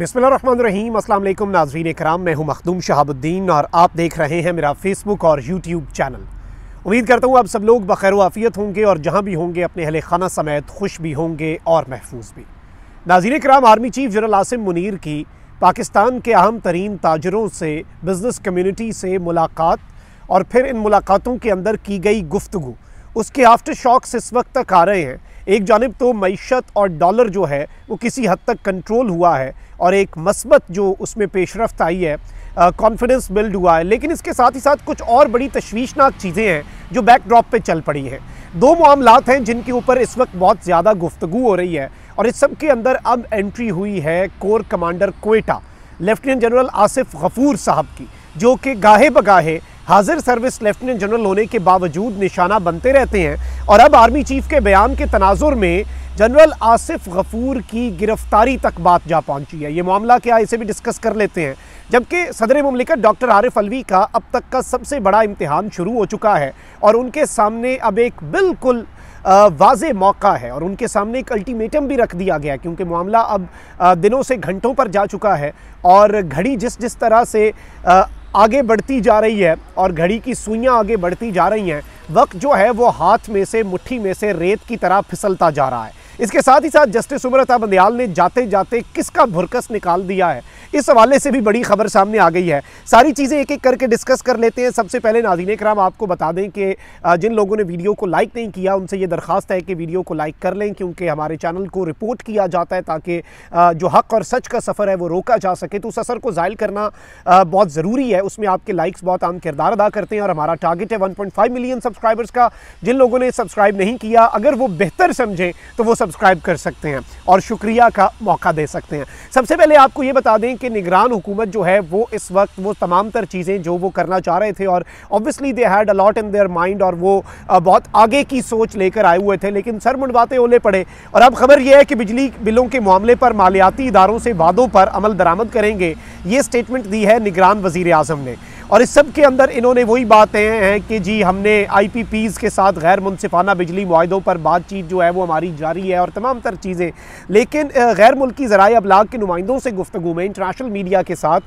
बिसमीम असल नाजरीन कराम मैं हूं मखदूम शहाबुद्दीन और आप देख रहे हैं मेरा फेसबुक और यूट्यूब चैनल उम्मीद करता हूं आप सब लोग बखैर वाफ़ियत होंगे और जहां भी होंगे अपने अहल खाना समेत खुश भी होंगे और महफूज भी नाजीन कराम army chief general Asim Munir की पाकिस्तान के अहम तरीन ताजरों से बिज़नेस कम्यूनिटी से मुलाकात और फिर इन मुलाकातों के अंदर की गई गुफ्तु उसके आफ्टर शॉक्स इस वक्त तक आ रहे हैं एक जानब तो मीशत और डॉलर जो है वो किसी हद तक कंट्रोल हुआ है और एक मस्बत जो उसमें पेशरफ आई है कॉन्फिडेंस बिल्ड हुआ है लेकिन इसके साथ ही साथ कुछ और बड़ी तशवीशनाक चीज़ें हैं जो बैकड्रॉप पे चल पड़ी हैं दो मामलात हैं जिनके ऊपर इस वक्त बहुत ज़्यादा गुफ्तु हो रही है और इस सब के अंदर अब एंट्री हुई है core commander Quetta lieutenant general Asif Ghafoor साहब की जो कि गाहे बगाहे हाजिर सर्विस लेफ्टिनेंट जनरल होने के बावजूद निशाना बनते रहते हैं और अब आर्मी चीफ के बयान के तनाजुर में जनरल आसिफ गफूर की गिरफ्तारी तक बात जा पहुंची है ये मामला क्या इसे भी डिस्कस कर लेते हैं जबकि सदर ममलिकत डॉक्टर आरिफ अलवी का अब तक का सबसे बड़ा इम्तहान शुरू हो चुका है और उनके सामने अब एक बिल्कुल वाज मौका है और उनके सामने एक अल्टीमेटम भी रख दिया गया क्योंकि मामला अब दिनों से घंटों पर जा चुका है और घड़ी जिस जिस तरह से आगे बढ़ती जा रही है और घड़ी की सुइयाँ आगे बढ़ती जा रही हैं वक्त जो है वो हाथ में से मुट्ठी में से रेत की तरह फिसलता जा रहा है इसके साथ ही साथ जस्टिस उम्रता बंदयाल ने जाते जाते किसका भुरकस निकाल दिया है इस हवाले से भी बड़ी खबर सामने आ गई है सारी चीज़ें एक एक करके डिस्कस कर लेते हैं सबसे पहले नाजीन कराम आपको बता दें कि जिन लोगों ने वीडियो को लाइक नहीं किया उनसे ये दरख्वास्त है कि वीडियो को लाइक कर लें क्योंकि हमारे चैनल को रिपोर्ट किया जाता है ताकि जो हक और सच का सफ़र है वो रोका जा सके तो उस असर को ज़ायल करना बहुत ज़रूरी है उसमें आपके लाइक्स बहुत आम किरदार अदा करते हैं और हमारा टारगेट है वन मिलियन सब्सक्राइबर्स का जिन लोगों ने सब्सक्राइब नहीं किया अगर वो बेहतर समझें तो वो सब्सक्राइब कर सकते हैं और शुक्रिया का मौका दे सकते हैं सबसे पहले आपको ये बता दें कि निगरान हुकूमत जो है वो इस वक्त वो तमाम तर चीज़ें जो वो करना चाह रहे थे और obviously they had a lot in their mind और वो बहुत आगे की सोच लेकर आए हुए थे लेकिन सर मुंडवाते ओले पड़े और अब खबर यह है कि बिजली बिलों के मामले पर मालियाती इदारों से वादों पर अमल दरामद करेंगे ये स्टेटमेंट दी है निगरान वजीर अजम ने और इस सब के अंदर इन्होंने वही बातें हैं कि जी हमने आईपीपीज़ के साथ गैर मुनसिफाना बिजली माहों पर बातचीत जो है वो हमारी जारी है और तमाम तर चीज़ें लेकिन गैर मुल्की ज़राए अबलाग के नुमाइंदों से गुफ्तु में इंटरनेशनल मीडिया के साथ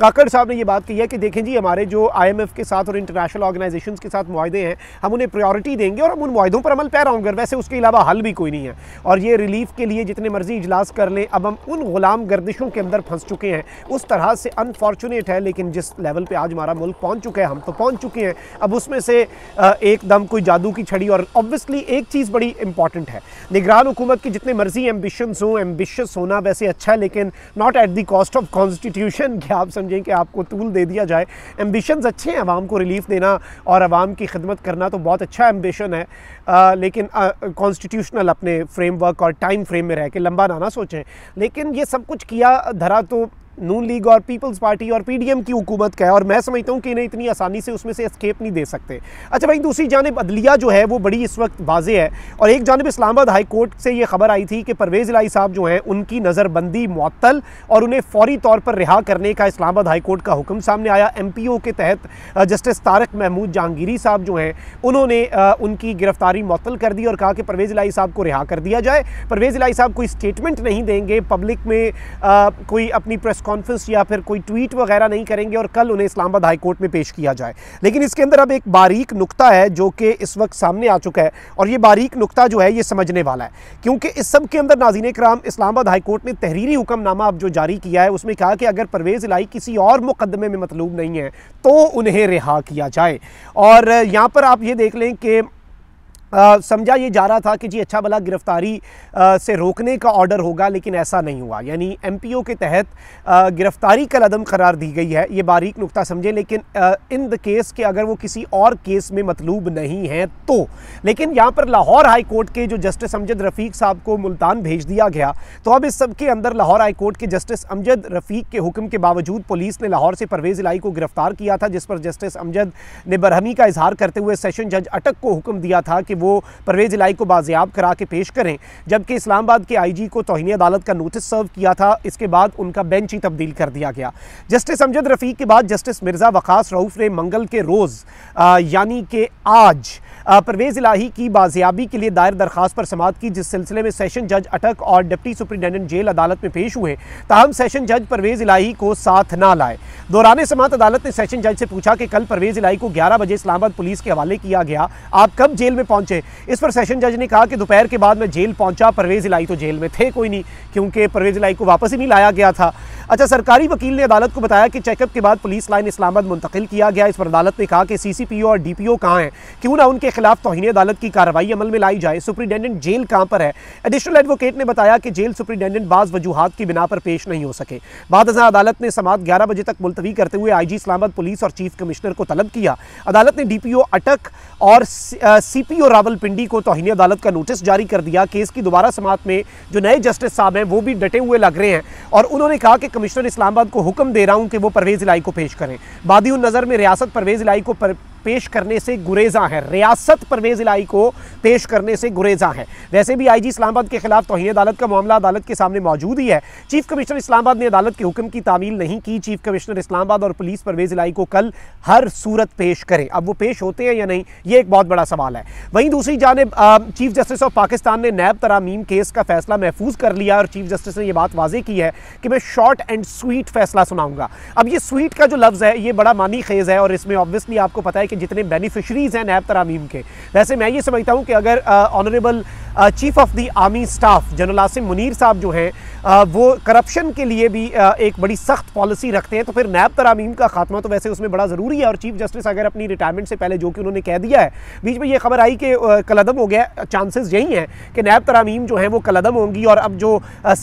काकड़ साहब ने यह बात की है कि देखें जी हमारे जो आई एम एफ़ के साथ और इंटरनेशनल ऑर्गनाइजेशन के साथ माहदे हैं हम उन्हें प्रायोरिटी देंगे और हम उन माहों पर अमल पैरा होंगे वैसे उसके अलावा हल भी कोई नहीं है और ये रिलीफ के लिए जितने मर्जी इजलास कर लें अब हम उन गुलाम गर्दिशों के अंदर फंस चुके हैं उस तरह से अनफॉर्चुनेट है लेकिन जिस लेवल पे आज हमारा मुल्क पहुंच चुका है हम तो पहुंच चुके हैं अब उसमें से एकदम कोई जादू की छड़ी और ऑब्वियसली एक चीज़ बड़ी इंपॉर्टेंट है निगरान हुकूमत की जितने मर्जी एम्बिशंस हों एम्बिशस होना वैसे अच्छा है लेकिन not at the cost of constitution कि आप समझें कि आपको तूल दे दिया जाए एम्बिशंस अच्छे हैं आवाम को रिलीफ देना और आवाम की खिदमत करना तो बहुत अच्छा एम्बिशन है लेकिन कॉन्स्टिट्यूशनल अपने फ्रेमवर्क और टाइम फ्रेम में रह के लंबा ना ना सोचें लेकिन ये सब कुछ किया धरा तो नून लीग और पीपल्स पार्टी और पीडीएम की हुकूमत का है और मैं समझता हूँ कि इन्हें इतनी आसानी से उसमें से एस्केप नहीं दे सकते अच्छा भाई दूसरी जानब अदलिया जो है वो बड़ी इस वक्त वाजे है और एक जानब इस्लामाबाद हाई कोर्ट से ये खबर आई थी कि परवेज़ लाई साहब जो हैं उनकी नज़रबंदी मअतल और उन्हें फौरी तौर पर रिहा करने का इस्लामाबाद हाई कोर्ट का हुक्म सामने आया एम पी ओ के तहत जस्टिस तारक महमूद जहांगीरी साहब जो हैं उन्होंने उनकी गिरफ्तारी मअतल कर दी और कहा कि परवेज़ लाई साहब को रिहा कर दिया जाए परवेज़ लाई साहब कोई स्टेटमेंट नहीं देंगे पब्लिक में कोई अपनी प्रेस कॉन्फ्रेंस या फिर कोई ट्वीट वगैरह नहीं करेंगे और कल उन्हें इस्लामाबाद हाईकोर्ट में पेश किया जाए लेकिन इसके अंदर अब एक बारीक नुकता है जो कि इस वक्त सामने आ चुका है और ये बारीक नुकता जो है ये समझने वाला है क्योंकि इस सब के अंदर नाजीन कराम इस्लामाबाद हाईकोर्ट ने तहरीरी हुक्मनामा अब जो जारी किया है उसमें कहा कि अगर परवेज़ इलाई किसी और मुकदमे में मतलूब नहीं है तो उन्हें रिहा किया जाए और यहाँ पर आप ये देख लें कि समझा ये जा रहा था कि जी अच्छा भला गिरफ्तारी से रोकने का ऑर्डर होगा लेकिन ऐसा नहीं हुआ यानी एम के तहत गिरफ्तारी का कदम करार दी गई है ये बारीक नुकता समझें लेकिन इन द केस के अगर वो किसी और केस में मतलूब नहीं है तो लेकिन यहाँ पर लाहौर हाई कोर्ट के जो जस्टिस अमजद रफ़ीक साहब को मुल्तान भेज दिया गया तो अब इस सब के अंदर लाहौर हाई कोर्ट के जस्टिस अमजद रफ़ीक के हुक्म के बावजूद पुलिस ने लाहौर से परवेज़ इलाई को गिरफ्तार किया था जिस पर जस्टिस अमजद ने बरहमी का इजहार करते हुए सेशन जज अटक को हुक्म दिया था कि वो परवेज़ इलाई को बाजियाब करा के पेश करें जबकि इस्लामाबाद के आई जी को तोहनी अदालत का नोटिस सर्व किया था इसके बाद उनका बेंच ही तब्दील कर दिया गया जस्टिस अमजद रफ़ीक के बाद जस्टिस मिर्ज़ा वक़ास रऊफ़ ने मंगल के रोज़ यानी कि आज परवेज़ इलाही की बाजियाबी के लिए दायर दरखास्त पर समात की जिस सिलसिले में सेशन जज अटक और डिप्टी सुप्रिटेंडेंट जेल अदालत में पेश हुए ताहम सेशन जज परवेज़ इलाही को साथ ना लाए दौरान समात अदालत ने सेशन जज से पूछा कि कल परवेज़ इलाही को ग्यारह बजे इस्लामाबाद पुलिस के हवाले किया गया आप कब जेल में पहुंचे इस पर सेशन जज ने कहा कि दोपहर के बाद मैं जेल पहुंचा परवेज़ इलाही तो जेल में थे कोई नहीं क्योंकि परवेज़ इलाही को वापस ही नहीं लाया गया था अच्छा सरकारी वकील ने अदालत को बताया कि चेकअप के बाद पुलिस लाइन इस्लामाबाद मुंतकिल किया गया इस पर अदालत ने कहा कि सीसीपीओ और डीपीओ कहाँ हैं क्यों ना उनके खिलाफ तोहनी अदालत की कार्रवाई अमल में लाई जाए सुप्रिटेंडेंट जेल कहाँ पर है एडिशनल एडवोकेट ने बताया कि जेल सुप्रिटेंडेंट बाज वजूहत की बिना पर पेश नहीं हो सके बाद हजार अदालत ने समात ग्यारह बजे तक मुलतवी करते हुए आई जी इस्लामाबाद पुलिस और चीफ कमिश्नर को तलब किया अदालत ने डी पी ओ अटक और सी पी ओ रावलपिंडी को तोहनी अदालत का नोटिस जारी कर दिया केस की दोबारा समात में जो नए जस्टिस साहब हैं वो भी डटे हुए लग रहे हैं और उन्होंने कहा कि कमिश्नर इस्लामाबाद को हुक्म दे रहा हूँ कि वो परवेज़ इलाई को पेश करें बादी नज़र में रियासत परवेज़ इलाई को पर, पेश करने से गुरेजा है रियासत परवेज इलाही को पेश करने से गुरेजा है वैसे भी आईजी इस्लामाबाद के खिलाफ तोहन अदालत का मामला अदालत के सामने मौजूद ही है चीफ कमिश्नर इस्लामाबाद ने अदालत के हुक्म की तामील नहीं की चीफ कमिश्नर इस्लामाबाद और पुलिस परवेज इलाही को कल हर सूरत पेश करें अब वो पेश होते हैं या नहीं ये एक बहुत बड़ा सवाल है वहीं दूसरी जानब चीफ जस्टिस ऑफ पाकिस्तान ने नैब तरामीम केस का फैसला महफूज कर लिया और चीफ जस्टिस ने यह बात वाजे की है कि मैं शॉर्ट एंड स्वीट फैसला सुनाऊंगा अब ये स्वीट का जो लफ्ज़ है ये बड़ा मानी खेज है और इसमें ऑब्वियसली आपको पता है कि जितने बेनिफिशरीज़ हैं नैब तरामीम के वैसे मैं ये समझता हूँ कि अगर honourable chief of the army staff general Asim Munir साहब जो हैं वो करप्शन के लिए भी एक बड़ी सख्त पॉलिसी रखते हैं तो फिर नैब तरामीम का खात्मा तो वैसे उसमें बड़ा ज़रूरी है और चीफ जस्टिस अगर अपनी रिटायरमेंट से पहले जो कि उन्होंने कह दिया है बीच में ये खबर आई कि कलदम हो गया चांसेस यही हैं कि नैब तरामीम जो हैं वो कलदम होंगी और अब जो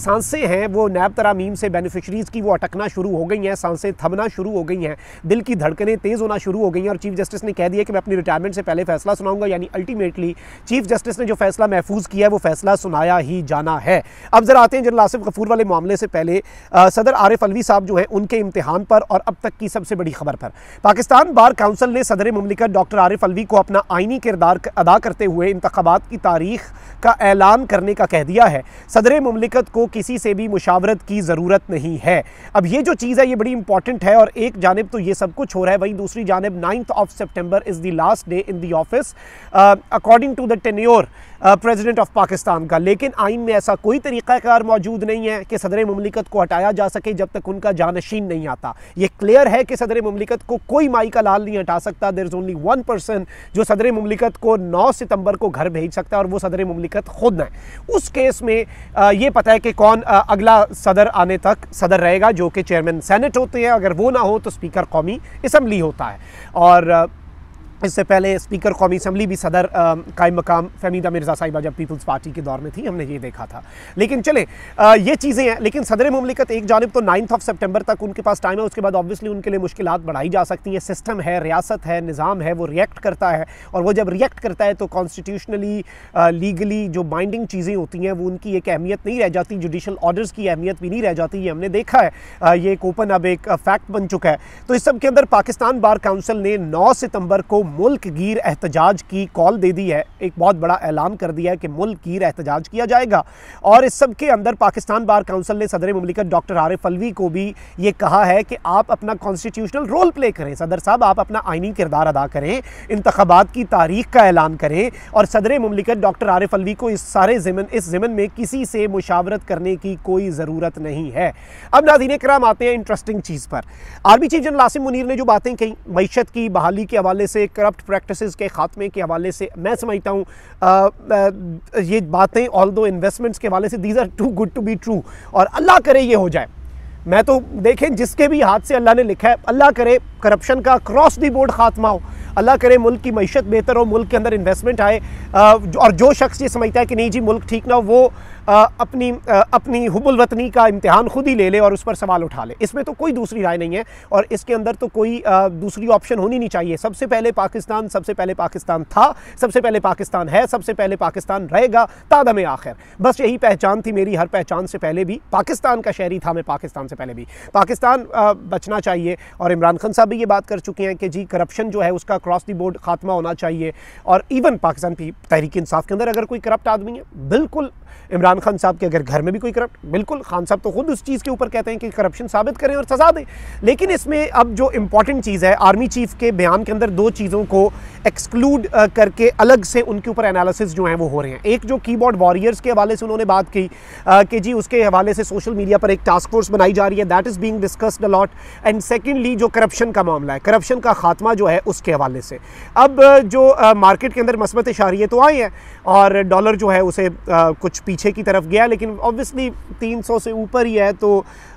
सांसें हैं वो नैब तरामीम से बेनिफिशरीज़ की वो अटकना शुरू हो गई हैं सांसें थमना शुरू हो गई हैं दिल की धड़कने तेज़ होना शुरू हो गई हैं और चीफ जस्टिस जस्टिस ने कह दिया कि मैं अपनी रिटायरमेंट से पहले फैसला सुनाऊंगा यानी अल्टीमेटली चीफ जस्टिस ने जो फैसला महफूज किया है वो फैसला सुनाया ही जाना है अब जरा आते हैं जनरल आसिफ गफूर वाले मामले से पहले आ, सदर आरिफ अलवी साहब जो है उनके इम्तहान पर और अब तक की सबसे बड़ी खबर पर पाकिस्तान बार काउंसिल ने सदर ममलिकत डॉक्टर आरिफ अलवी को अपना आइनी किरदार अदा करते हुए इंतबात की तारीख का ऐलान करने का कह दिया है सदर ममलिकत को किसी से भी मुशावरत की ज़रूरत नहीं है अब ये जो चीज़ है ये बड़ी इंपॉर्टेंट है और एक जानब तो ये सब कुछ हो रहा है वहीं दूसरी जानब ninth of September is the last day in the office uh, according to the tenure uh, president of Pakistan का लेकिन आइन में ऐसा कोई तरीक़ाकार मौजूद नहीं है कि सदर ममलिकत को हटाया जा सके जब तक उनका जानशीन नहीं आता ये क्लियर है कि सदर ममलिकत को कोई माई का लाल नहीं हटा सकता there is only one person जो सदर ममलिकत को नौ सितम्बर को घर भेज सकता है और वो सदर ममलिकत खुद हैं उस केस में ये पता है कि कौन अगला सदर आने तक सदर रहेगा जो कि चेयरमैन सेनेट होते हैं अगर वो ना हो तो स्पीकर कौमी इसम्बली होता है और इससे पहले स्पीकर कौमी असम्बली भी सदर कायम मकाम फहमीदा मिर्ज़ा साहिबा जब पीपल्स पार्टी के दौर में थी हमने ये देखा था लेकिन चले आ, ये चीज़ें हैं लेकिन सदर ममलिकत एक जानब तो नाइन्थ ऑफ सेप्टेम्बर तक उनके पास टाइम है उसके बाद ऑब्वियसली उनके लिए मुश्किल बढ़ाई जा सकती हैं सिस्टम है रियासत है निज़ाम है वो रिएक्ट करता है और वो जब रिएक्ट करता है तो कॉन्स्टिट्यूशनली लीगली जो बाइंडिंग चीज़ें होती हैं वो उनकी एक अहमियत नहीं रह जाती जुडिशल ऑर्डर्स की अहमियत भी नहीं रह जाती ये हमने देखा है ये एक ओपन अब एक फैक्ट बन चुका है तो इस सब के अंदर पाकिस्तान बार काउंसिल ने नौ सितम्बर को मुल्क गिर एहतजाज की कॉल दे दी है एक बहुत बड़ा ऐलान कर दिया है कि मुल्क गिर एहतजाज किया जाएगा और इस सब के अंदर पाकिस्तान बार काउंसिल ने सदर ममलिकत डॉक्टर आरिफ अलवी को भी ये कहा है कि आप अपना कॉन्स्टिट्यूशनल रोल प्ले करें सदर साहब आप अपना आइनी किरदार अदा करें इंतबात की तारीख का ऐलान करें और सदर ममलिकत डॉक्टर आरिफ अलवी को इस सारे ज़िमन इस ज़िमन में किसी से मुशावरत करने की कोई ज़रूरत नहीं है अब नाजीन कराम आते हैं इंटरेस्टिंग चीज़ पर army chief general Asim Munir ने जो बातें कहीं मीशत की बहाली के हवाले से करप्ट प्रैक्टिसेस के खात्मे के हवाले से मैं समझता हूँ ये बातें ऑल दो इन्वेस्टमेंट्स के हवाले से these are too good to be true और अल्लाह करे ये हो जाए मैं तो देखें जिसके भी हाथ से अल्लाह ने लिखा है अल्लाह करे करप्शन का क्रॉस दी बोर्ड खात्मा हो अल्लाह करे मुल्क की मीशत बेहतर हो मुल्क के अंदर इन्वेस्टमेंट आए और जो शख्स ये समझता है कि नहीं जी मुल्क ठीक ना हो वो अपनी अपनी हुबुलवतनी का इम्तहान खुद ही ले ले और उस पर सवाल उठा ले इसमें तो कोई दूसरी राय नहीं है और इसके अंदर तो कोई दूसरी ऑप्शन होनी नहीं चाहिए सबसे पहले पाकिस्तान सबसे पहले पाकिस्तान था सबसे पहले पाकिस्तान है सबसे पहले पाकिस्तान रहेगा तादम आखिर बस यही पहचान थी मेरी हर पहचान से पहले भी पाकिस्तान का शहरी था मैं पाकिस्तान से पहले भी पाकिस्तान बचना चाहिए और इमरान खान साहब भी ये बात कर चुके हैं कि जी करप्शन जो है उसका क्रॉस दी बोर्ड खात्मा होना चाहिए और इवन पाकिस्तान की तहरीक इंसाफ के अंदर अगर कोई करप्ट आदमी है बिल्कुल इमरान खान साहब के अगर घर में भी कोई करप्ट बिल्कुल खान साहब तो खुद उस चीज़ के ऊपर कहते हैं कि करप्शन साबित करें और सजा दें लेकिन इसमें अब जो इंपॉर्टेंट चीज़ है आर्मी चीफ के बयान के अंदर दो चीज़ों को एक्सक्लूड करके अलग से उनके ऊपर एनालिसिस जो है वो हो रहे हैं एक जो कीबोर्ड वॉरियर्स के हवाले से उन्होंने बात की कि जी उसके हवाले से सोशल मीडिया पर एक टास्क फोर्स बनाई जा रही है that is being discussed a lot and secondly जो करप्शन का मामला है करप्शन का खात्मा जो है उसके हवाले से अब जो आ, मार्केट के अंदर मस्बत शारिये तो आई हैं और डॉलर जो है उसे आ, कुछ पीछे की तरफ गया लेकिन ऑब्वियसली तीन सौ से ऊपर ही है तो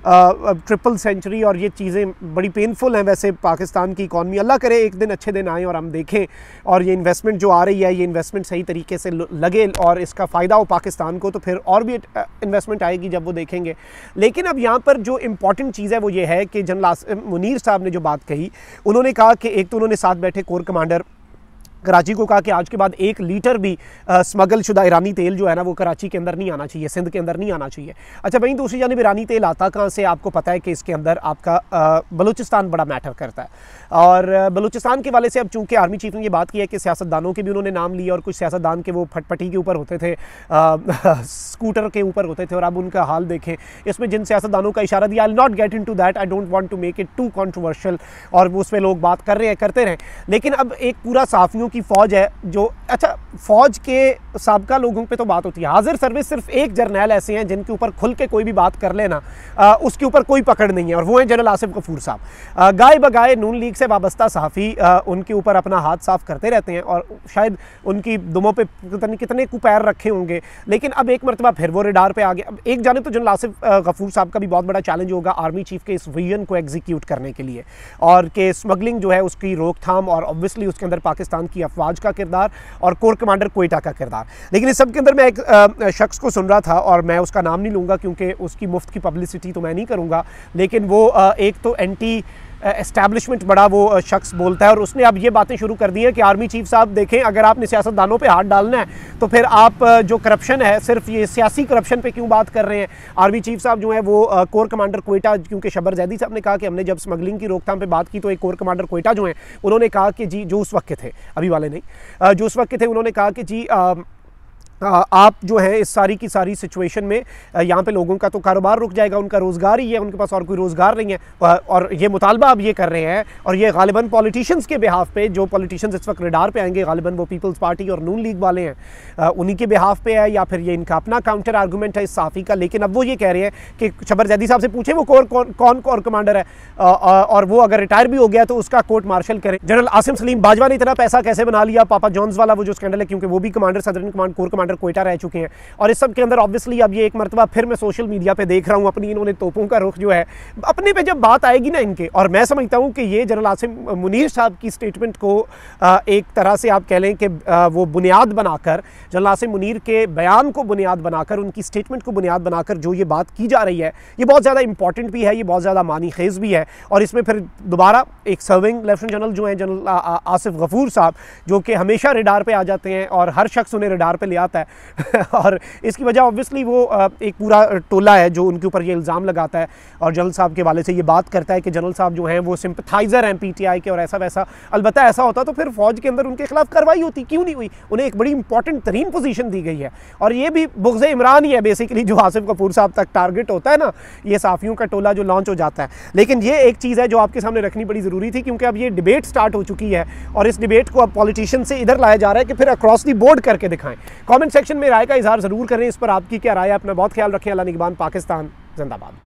ट्रिपल सेंचुरी और ये चीज़ें बड़ी पेनफुल हैं वैसे पाकिस्तान की इकानमी अल्लाह करे एक दिन अच्छे दिन आएँ और हम देखें और ये इन्वेस्टमेंट जो आ रही है ये इन्वेस्टमेंट सही तरीके से लगे और इसका फ़ायदा हो पाकिस्तान को तो फिर और भी इन्वेस्टमेंट आएगी जब वो देखेंगे लेकिन अब यहाँ पर जो इम्पॉर्टेंट चीज़ है वो ये है कि जनरल मुनीर साहब ने जो बात कही उन्होंने कहा कि एक तो उन्होंने साथ बैठे कोर कमांडर कराची को कहा कि आज के बाद एक लीटर भी स्मगल शुदा ईरानी तेल जो है ना वो कराची के अंदर नहीं आना चाहिए सिंध के अंदर नहीं आना चाहिए अच्छा वहीं दूसरी जानब ईरानी तेल आता कहाँ से आपको पता है कि इसके अंदर आपका बलूचिस्तान बड़ा मैटर करता है और बलूचिस्तान के वाले से अब चूँकि आर्मी चीफ ने ये बात की है कि सियासतदानों के भी उन्होंने नाम लिए और कुछ सियासतदान के वो फटपटी के ऊपर होते थे स्कूटर के ऊपर होते थे और अब उनका हाल देखें इसमें जिन सियासतदानों का इशारा दिया I not get into that I don't want to make it too controversial और उस पर लोग बात कर रहे हैं करते रहे लेकिन अब एक पूरा साफियों की फ़ौज है जो अच्छा फ़ौज के सबका लोगों पे तो बात होती है हाजिर सर्विस सिर्फ एक जर्नैल ऐसे हैं जिनके ऊपर खुल के कोई भी बात कर लेना उसके ऊपर कोई पकड़ नहीं है और वो हैं जनरल आसिफ गफूर साहब गाय बगाए नून लीग से वाबस्ता सहाफ़ी उनके ऊपर अपना हाथ साफ करते रहते हैं और शायद उनकी दुमों पर कितने कितने कुपैर रखे होंगे लेकिन अब एक मरतबा फिर वो रिडार पर आ गए अब एक जाने तो जनरल आसिफ गफूर साहब का भी बहुत बड़ा चैलेंज होगा आर्मी चीफ के इस विजन को एग्जीक्यूट करने के लिए और के स्मगलिंग जो है उसकी रोकथाम और ऑब्वियसली उसके अंदर पाकिस्तान की की अफवाज का किरदार और कोर कमांडर कोयटा का किरदार लेकिन इस सब के अंदर मैं एक शख्स को सुन रहा था और मैं उसका नाम नहीं लूँगा क्योंकि उसकी मुफ्त की पब्लिसिटी तो मैं नहीं करूँगा लेकिन वो एक तो एंटी एस्टैब्लिशमेंट बड़ा वो शख्स बोलता है और उसने अब ये बातें शुरू कर दी हैं कि आर्मी चीफ साहब देखें अगर आपने सियासतदानों पर हाथ डालना है तो फिर आप जो करप्शन है सिर्फ ये सियासी करप्शन पर क्यों बात कर रहे हैं आर्मी चीफ साहब जो है वो कोर कमांडर कोयटा क्योंकि शबर जैदी साहब ने कहा कि हमने जब स्मगलिंग की रोकथाम पर बात की तो एक कोर कमांडर कोयटा जो है उन्होंने कहा कि जी जो उस वक्त के थे अभी वाले नहीं जो उस वक्त के थे उन्होंने कहा कि जी आप जो है इस सारी की सारी सिचुएशन में यहाँ पे लोगों का तो कारोबार रुक जाएगा उनका रोज़गार ही है उनके पास और कोई रोज़गार नहीं है और ये मुतालबा आप ये कर रहे हैं और ये गालिबा पॉलिटिशियंस के बिहाफ पे जो पॉलिटिशियंस इस वक्त रिडार पे आएंगे गालिबा वो पीपल्स पार्टी और नून लीग वाले हैं उन्हीं के बिहाफ पे है या फिर ये इनका अपना काउंटर आर्गूमेंट है इस साफ़ी का लेकिन अब वो ये कह रहे हैं कि शबर जैदी साहब से पूछे वो कौन कौन कौन कमांडर है और वो अगर रिटायर भी हो गया तो उसका कोर्ट मार्शल करें जनरल आसिम सलीम बाजवा ने इतना पैसा कैसे बना लिया पापा जॉन्स वाला वो जो स्कैंडल है क्योंकि वो भी commander southern command core commander headquarter Quetta रह चुके हैं और इस सब के अंदर ऑब्वियसली अब ये एक मरतबा फिर मैं सोशल मीडिया पर देख रहा हूँ अपनी इन्होंने तोपों का रुख जो है अपने पर जब बात आएगी ना इनके और मैं समझता हूँ कि ये जनरल आसिम मुनीर साहब की स्टेटमेंट को एक तरह से आप कह लें कि वो बुनियाद बनाकर जनरल आसिम मुनीर के बयान को बुनियाद बनाकर उनकी स्टेटमेंट को बुनियाद बनाकर जो ये बात की जा रही है ये बहुत ज़्यादा इंपॉर्टेंट भी है ये बहुत ज़्यादा मानी खेज भी है और इसमें फिर दोबारा एक सर्विंग लेफ्टिनेंट जनरल जो हैं जनरल आसिफ गफूर साहब जो कि हमेशा रिडार पर आ जाते हैं और हर शख्स उन्हें रिडार पर ले आता है है और इसकी वजह ऑब्वियसली वो एक पूरा टोला है जो उनके ऊपर ये इल्ज़ाम लगाता है और जनरल साहब के वाले से ये बात करता है कि जनरल साहब जो हैं वो सिंपथाइज़र हैं पी के और ऐसा वैसा अलबत् ऐसा होता तो फिर फ़ौज के अंदर उनके खिलाफ कार्रवाई होती क्यों नहीं हुई उन्हें एक बड़ी इंपॉर्टेंट तरीन पोजिशन दी गई है और ये भी बुग्ज इमरान ही है बेसिकली जो आसिफ कपूर साहब तक टारगेट होता है ना ये साफ़ियों का टोला जो लॉन्च हो जाता है लेकिन ये एक चीज़ है जो आपके सामने रखनी बड़ी ज़रूरी थी क्योंकि अब ये डिबेट स्टार्ट हो चुकी है और इस डिबेट को अब पॉलिटिशियन से इधर लाया जा रहा है कि फिर अक्रॉस दी बोर्ड करके दिखाएं कॉमेंट सेक्शन में राय का इजहार ज़रूर करें इस पर आपकी क्या राय है अपना बहुत ख्याल रखें अला निगबान पाकिस्तान जिंदाबाद